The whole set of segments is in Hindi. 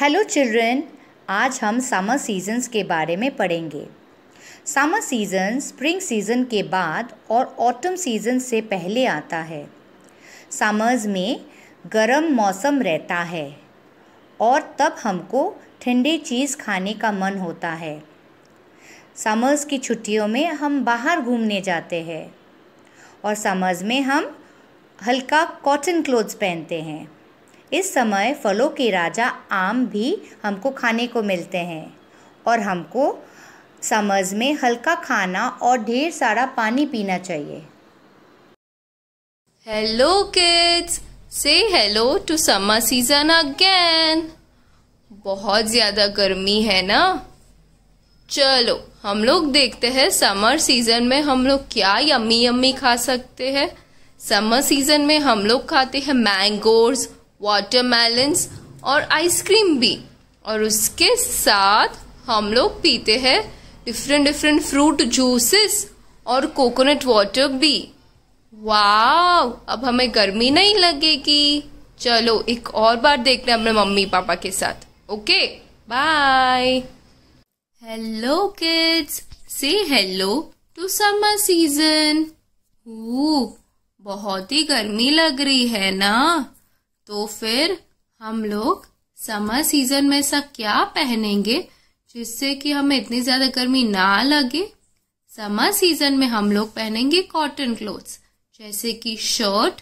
हेलो चिल्ड्रन आज हम समर सीजन्स के बारे में पढ़ेंगे समर सीज़न स्प्रिंग सीज़न के बाद और ऑटम सीज़न से पहले आता है समर्स में गर्म मौसम रहता है और तब हमको ठंडी चीज़ खाने का मन होता है समर्स की छुट्टियों में हम बाहर घूमने जाते हैं और समर्स में हम हल्का कॉटन क्लोथ्स पहनते हैं इस समय फलों के राजा आम भी हमको खाने को मिलते हैं और हमको समझ में हल्का खाना और ढेर सारा पानी पीना चाहिए hello kids say hello to summer season again बहुत ज़्यादा गर्मी है ना चलो हम लोग देखते हैं समर सीजन में हम लोग क्या यम्मी यम्मी खा सकते हैं समर सीजन में हम लोग खाते हैं मैंगोज़ वाटरमेलन्स और आइसक्रीम भी और उसके साथ हम लोग पीते हैं डिफरेंट डिफरेंट फ्रूट जूसेस और कोकोनट वाटर भी वाह अब हमें गर्मी नहीं लगेगी चलो एक और बार देखते हैं अपने मम्मी पापा के साथ okay bye hello kids say hello to summer season बहुत ही गर्मी लग रही है ना तो फिर हम लोग समर सीजन में ऐसा क्या पहनेंगे जिससे कि हमें इतनी ज्यादा गर्मी ना लगे समर सीजन में हम लोग पहनेंगे कॉटन क्लोथ्स जैसे कि शर्ट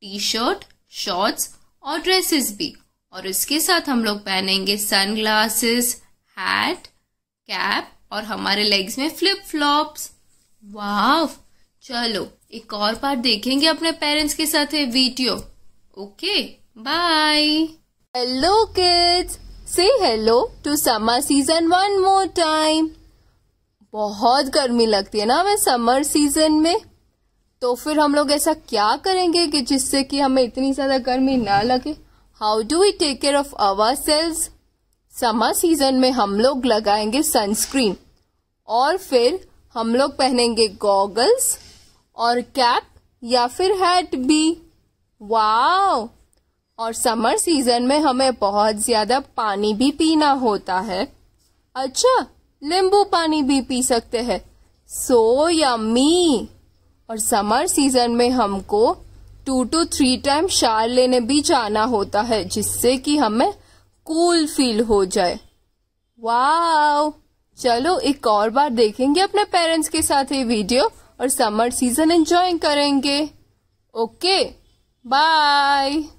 टी शर्ट शॉर्ट्स और ड्रेसेस भी और इसके साथ हम लोग पहनेंगे सन ग्लासेस हैट कैप और हमारे लेग्स में फ्लिप फ्लॉप्स वाह चलो एक और बार देखेंगे अपने पेरेंट्स के साथ video okay Bye. Hello kids. Say hello to summer season one more time. बहुत गर्मी लगती है ना हमें समर सीजन में तो फिर हम लोग ऐसा क्या करेंगे कि जिससे कि हमें इतनी ज़्यादा गर्मी ना लगे how do we take care of ourselves summer season में हम लोग लगाएंगे सनस्क्रीन और फिर हम लोग पहनेंगे गॉगल्स और कैप या फिर हैट भी वाओ और समर सीजन में हमें बहुत ज्यादा पानी भी पीना होता है अच्छा नींबू पानी भी पी सकते हैं सो यम्मी और समर सीजन में हमको टू टू थ्री टाइम शार लेने भी जाना होता है जिससे कि हमें कूल फील हो जाए वाओ चलो एक और बार देखेंगे अपने पेरेंट्स के साथ ये वीडियो और समर सीजन एंजॉय करेंगे ओके बाय